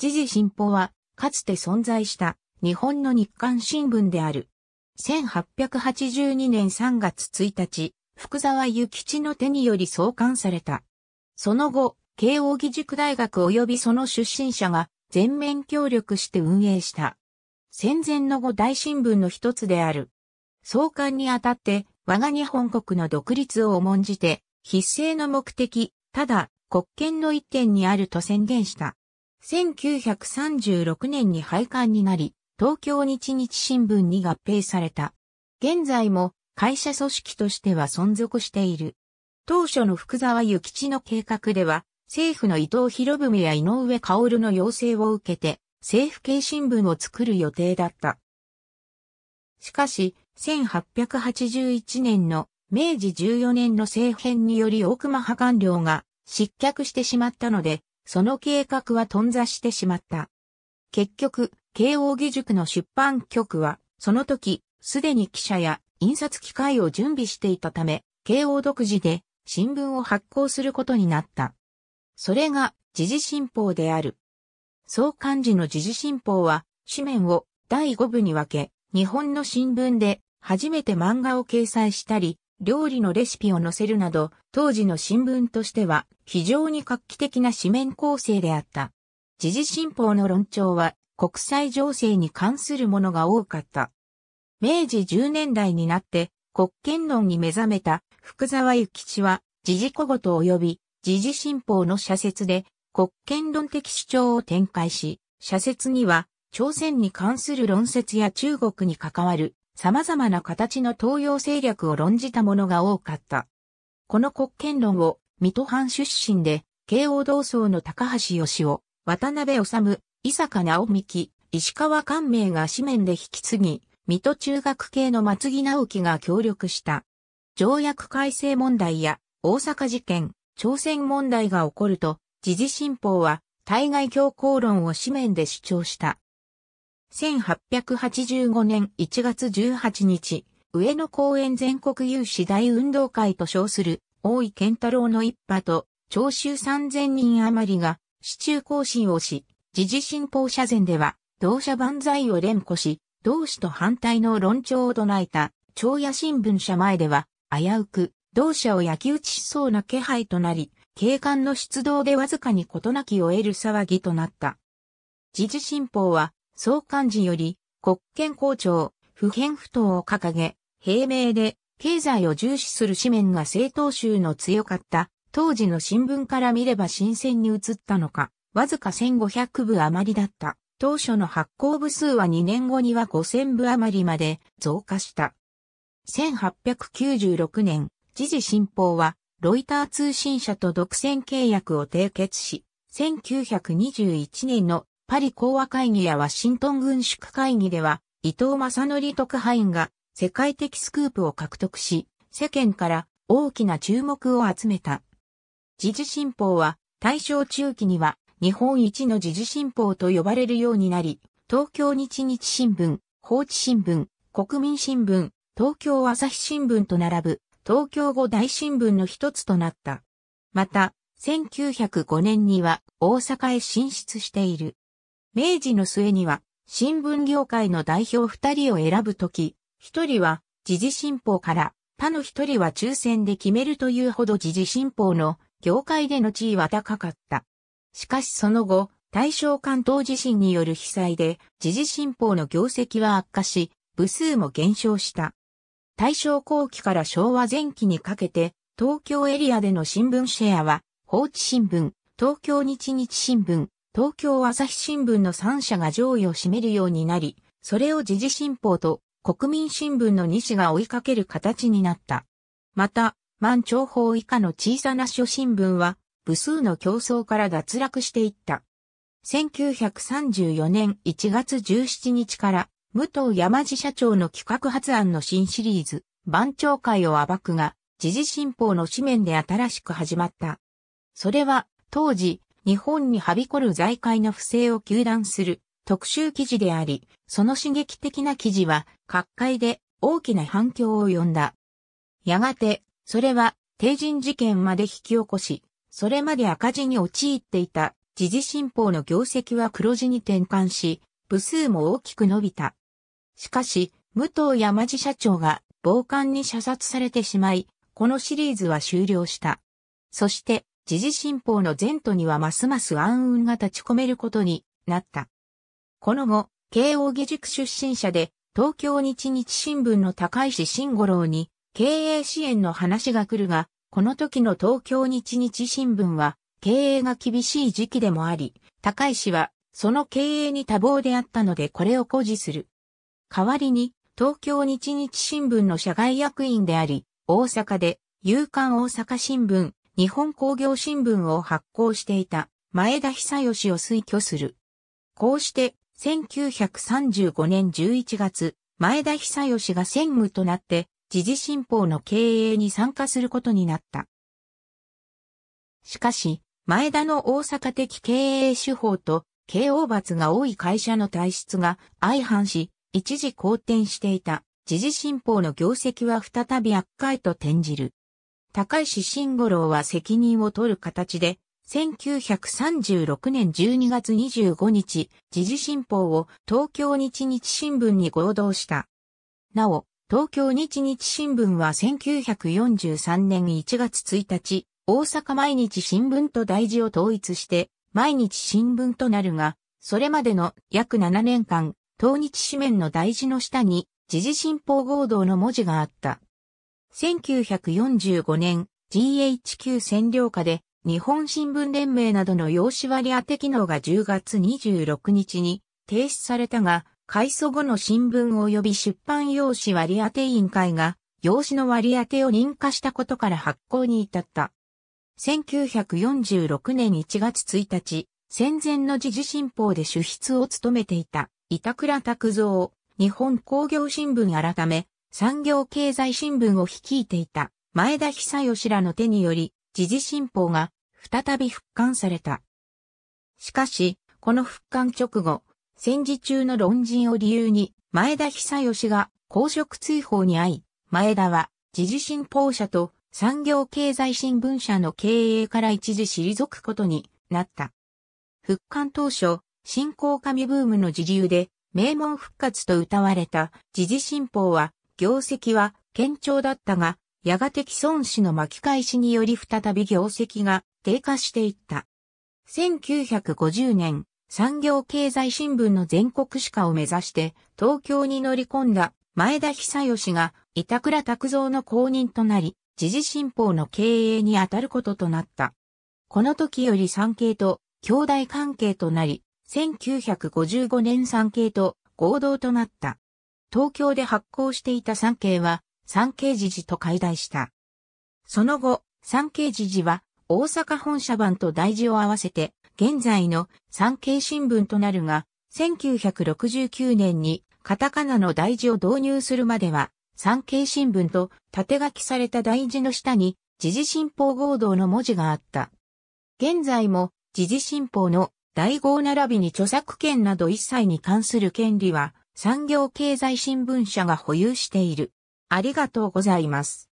時事新報は、かつて存在した日本の日刊新聞である。1882年3月1日、福沢諭吉の手により創刊された。その後、慶応義塾大学及びその出身者が全面協力して運営した。戦前の後大新聞の一つである。創刊にあたって、我が日本国の独立を重んじて、必須の目的、ただ、国権の一点にあると宣言した。1936年に廃刊になり、東京日日新聞に合併された。現在も会社組織としては存続している。当初の福沢諭吉の計画では、政府の伊藤博文や井上薫の要請を受けて、政府系新聞を作る予定だった。しかし、1881年の明治14年の政変により大熊派官僚が失脚してしまったので、その計画は頓挫してしまった。結局、慶応義塾の出版局は、その時、すでに記者や印刷機械を準備していたため、慶応独自で新聞を発行することになった。それが、時事新報である。総幹事の時事新報は、紙面を第5部に分け、日本の新聞で初めて漫画を掲載したり、料理のレシピを載せるなど、当時の新聞としては非常に画期的な紙面構成であった。時事新報の論調は国際情勢に関するものが多かった。明治10年代になって国権論に目覚めた福沢諭吉は時事小言及び時事新報の社説で国権論的主張を展開し、社説には朝鮮に関する論説や中国に関わる様々な形の東洋勢略を論じたものが多かった。この国権論を、水戸藩出身で、慶応同窓の高橋義夫、渡辺治、伊坂直幹、石川官明が紙面で引き継ぎ、水戸中学系の松木直樹が協力した。条約改正問題や大阪事件、朝鮮問題が起こると、時事新報は対外強硬論を紙面で主張した。1885年1月18日、上野公園全国有志大運動会と称する、大井健太郎の一派と、聴衆3000人余りが、市中行進をし、時事新報社前では、同社万歳を連呼し、同志と反対の論調を唱えた、長野新聞社前では、危うく、同社を焼き打ちしそうな気配となり、警官の出動でわずかに事なきを得る騒ぎとなった。時事新報は、総幹事より、国権校長、不変不当を掲げ、平明で経済を重視する紙面が政党州の強かった当時の新聞から見れば新鮮に映ったのか、わずか1500部余りだった。当初の発行部数は2年後には5000部余りまで増加した。1896年、時事新報は、ロイター通信社と独占契約を締結し、1921年のパリ講和会議やワシントン軍縮会議では、伊藤正則特派員が世界的スクープを獲得し、世間から大きな注目を集めた。時事新報は、大正中期には日本一の時事新報と呼ばれるようになり、東京日日新聞、放置新聞、国民新聞、東京朝日新聞と並ぶ東京五大新聞の一つとなった。また、1905年には大阪へ進出している。明治の末には、新聞業界の代表二人を選ぶとき、一人は、時事新報から、他の一人は抽選で決めるというほど時事新報の業界での地位は高かった。しかしその後、大正関東地震による被災で、時事新報の業績は悪化し、部数も減少した。大正後期から昭和前期にかけて、東京エリアでの新聞シェアは、放置新聞、東京日日新聞、東京朝日新聞の3社が上位を占めるようになり、それを時事新報と国民新聞の2紙が追いかける形になった。また、満長法以下の小さな諸新聞は、部数の競争から脱落していった。1934年1月17日から、武藤山地社長の企画発案の新シリーズ、番長会を暴くが、時事新報の紙面で新しく始まった。それは、当時、日本にはびこる財界の不正を求断する特集記事であり、その刺激的な記事は各界で大きな反響を呼んだ。やがて、それは、帝人事件まで引き起こし、それまで赤字に陥っていた、時事新報の業績は黒字に転換し、部数も大きく伸びた。しかし、武藤山地社長が暴漢に射殺されてしまい、このシリーズは終了した。そして、時事新報の前途にはますます暗雲が立ち込めることになった。この後、慶応義塾出身者で、東京日日新聞の高石慎五郎に、経営支援の話が来るが、この時の東京日日新聞は、経営が厳しい時期でもあり、高石は、その経営に多忙であったのでこれを誇示する。代わりに、東京日日新聞の社外役員であり、大阪で、夕刊大阪新聞、日本工業新聞を発行していた前田久義を推挙する。こうして、1935年11月、前田久義が専務となって、時事新報の経営に参加することになった。しかし、前田の大阪的経営手法と、慶応罰が多い会社の体質が相反し、一時好転していた時事新報の業績は再び悪化へと転じる。高石慎五郎は責任を取る形で、1936年12月25日、時事新報を東京日日新聞に合同した。なお、東京日日新聞は1943年1月1日、大阪毎日新聞と大事を統一して、毎日新聞となるが、それまでの約7年間、東日紙面の大事の下に、時事新報合同の文字があった。1945年 GHQ 占領下で日本新聞連盟などの用紙割当機能が10月26日に停止されたが、改祖後の新聞及び出版用紙割当委員会が用紙の割当を認可したことから発行に至った。1946年1月1日、戦前の時事新報で主筆を務めていた板倉拓造、日本工業新聞改め、産業経済新聞を率いていた前田久義らの手により、時事新報が再び復刊された。しかし、この復刊直後、戦時中の論人を理由に、前田久義が公職追放に遭い、前田は時事新報社と産業経済新聞社の経営から一時退くことになった。復刊当初、新興紙ブームの時流で、名門復活と謳われた時事新報は業績は堅調だったが、やがて既存資の巻き返しにより再び業績が低下していった。1950年、産業経済新聞の全国歯科を目指して東京に乗り込んだ前田久義が板倉拓造の後任となり、時事新報の経営に当たることとなった。この時より産経と兄弟関係となり、1955年産経と合同となった。東京で発行していた産経は、産経時事と解題した。その後、産経時事は、大阪本社版と大事を合わせて、現在の産経新聞となるが、1969年にカタカナの大事を導入するまでは、産経新聞と縦書きされた大事の下に、時事新報合同の文字があった。現在も、時事新報の第5並びに著作権など一切に関する権利は産業経済新聞社が保有している。ありがとうございます。